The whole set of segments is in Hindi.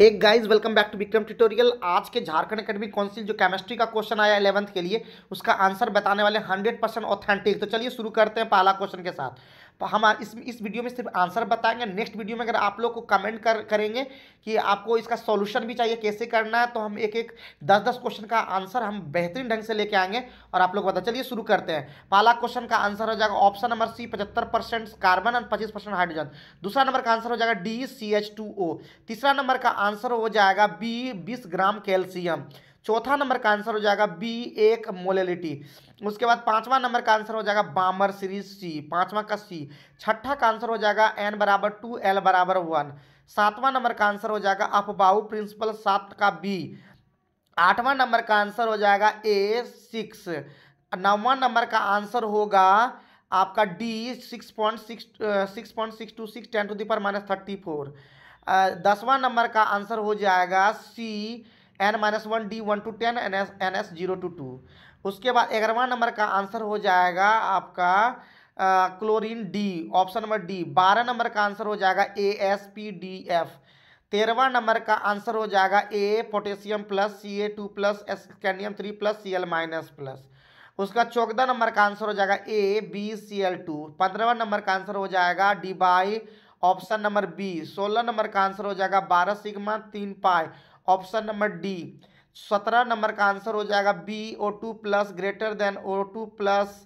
hey guys welcome back to Vikram tutorial आज के झारखंड अकेडमी काउंसिल जो केमिस्ट्री का क्वेश्चन आया इलेवंथ के लिए उसका आंसर बताने वाले 100 परसेंट ऑथेंटिक तो चलिए शुरू करते हैं पहला क्वेश्चन के साथ तो हम इस इस वीडियो में सिर्फ आंसर बताएंगे नेक्स्ट वीडियो में अगर आप लोग को कमेंट कर करेंगे कि आपको इसका सॉल्यूशन भी चाहिए कैसे करना है तो हम एक एक दस दस क्वेश्चन का आंसर हम बेहतरीन ढंग से लेके आएंगे और आप लोग बता चलिए शुरू करते हैं पहला क्वेश्चन का आंसर हो जाएगा ऑप्शन नंबर सी पचहत्तर परसेंट कार्बन और पच्चीस परसेंट हाइड्रोजन दूसरा नंबर का आंसर हो जाएगा D C H two O तीसरा नंबर का आंसर हो जाएगा बी बीस ग्राम कैल्शियम चौथा नंबर का आंसर हो जाएगा बी एक मोलेलिटी उसके बाद पांचवा नंबर का आंसर हो जाएगा बामर सीरीज सी पांचवा का सी छठा का आंसर हो जाएगा एन बराबर टू एल बराबर वन सातवां नंबर का आंसर हो जाएगा अफबाऊ प्रिंसिपल सात का बी आठवां नंबर का आंसर हो जाएगा ए सिक्स नौवां नंबर का आंसर होगा आपका D six point six six point six two six ten to the power minus thirty four दसवां नंबर का आंसर हो जाएगा C N minus one D one two ten N S N S zero two two उसके बाद ग्यारहवा नंबर का आंसर हो जाएगा आपका chlorine D option number D बारह नंबर का आंसर हो जाएगा A S P D F तेरहवा नंबर का आंसर हो जाएगा A potassium plus C A two plus S कैनियम three plus C L minus plus उसका चौदह नंबर का आंसर हो जाएगा A B C L two पंद्रहवा नंबर का आंसर हो जाएगा D by option number B सोलह नंबर का आंसर हो जाएगा बारह सिग्मा तीन पाई ऑप्शन नंबर डी सत्रह नंबर का आंसर हो जाएगा B O two plus greater than O two plus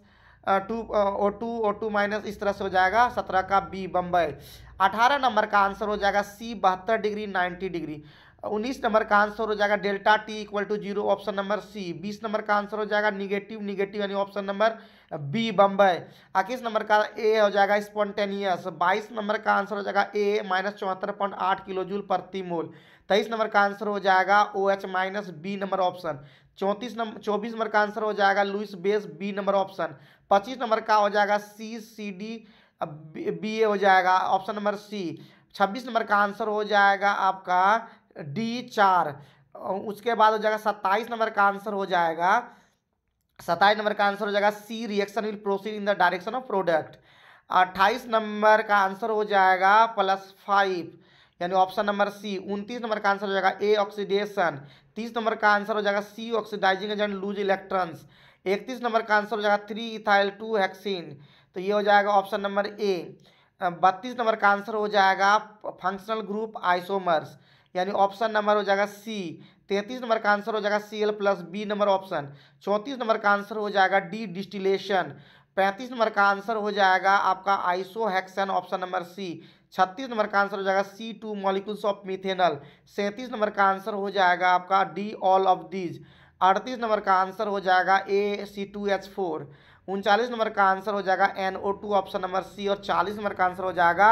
two O two O two minus इस तरह से हो जाएगा सत्रह का बी बम्बई अठारह नंबर का आंसर हो जाएगा सी बहत्तर डिग्री नाइन्टी डिग्री उन्नीस नंबर का आंसर हो जाएगा delta T equal to zero option number C बीस नंबर का आंसर हो जाएगा निगेटिव निगेटिव यानी ऑप्शन नंबर बी बम्बई इक्कीस नंबर का ए हो जाएगा स्पॉन्टेनियस बाईस नंबर का आंसर हो जाएगा ए माइनस चौहत्तर पॉइंट आठ किलो जूल प्रति मोल तेईस नंबर का आंसर हो जाएगा O H minus B number option चौंतीस नंबर चौबीस नंबर का आंसर हो जाएगा Lewis base B number option पच्चीस नंबर का हो जाएगा सी सी डी बी ए हो जाएगा ऑप्शन नंबर सी छब्बीस नंबर का आंसर हो जाएगा आपका डी चार उसके बाद हो जाएगा सत्ताईस नंबर का आंसर हो जाएगा सत्ताईस नंबर का आंसर हो जाएगा C reaction will proceed in the direction of product अट्ठाईस नंबर का आंसर हो जाएगा प्लस फाइव यानी ऑप्शन नंबर सी उनतीस नंबर का आंसर हो जाएगा ए ऑक्सीडेशन तीस नंबर का आंसर हो जाएगा C oxidising agent lose electrons इकतीस नंबर का आंसर हो जाएगा थ्री इथाइल टू हैक्सिन तो ये हो जाएगा ऑप्शन नंबर ए बत्तीस नंबर का आंसर हो जाएगा फंक्शनल ग्रुप आइसोमर्स यानी ऑप्शन नंबर हो जाएगा सी तैंतीस नंबर का आंसर हो जाएगा C L plus B number option चौंतीस नंबर का आंसर हो जाएगा डी डिस्टिलेशन पैंतीस नंबर का आंसर हो जाएगा आपका आइसोहेक्सन ऑप्शन नंबर सी छत्तीस नंबर का आंसर हो जाएगा C two molecules of methanal सैंतीस नंबर का आंसर हो जाएगा आपका डी ऑल ऑफ दीज अड़तीस नंबर का आंसर हो जाएगा A C two H four उनचालीस नंबर का आंसर हो जाएगा N O two option number C और चालीस नंबर का आंसर हो जाएगा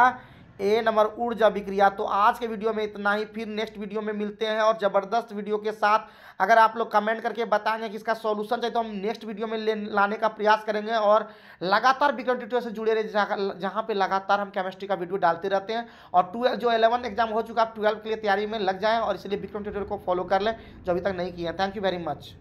ए नंबर ऊर्जा विक्रिया तो आज के वीडियो में इतना ही फिर नेक्स्ट वीडियो में मिलते हैं और ज़बरदस्त वीडियो के साथ अगर आप लोग कमेंट करके बताएंगे कि इसका सॉल्यूशन चाहिए तो हम नेक्स्ट वीडियो में ले लाने का प्रयास करेंगे और लगातार विक्रम ट्यूटोरियल से जुड़े रहे जहाँ पे लगातार हम केमिस्ट्री का वीडियो डालते रहते हैं और ट्वेल्व जो एलेवन एग्जाम हो चुका है आप ट्वेल्व के लिए तैयारी में लग जाएँ और इसलिए विक्रम ट्यूटोरियल को फॉलो कर लें जो अभी तक नहीं किया थैंक यू वेरी मच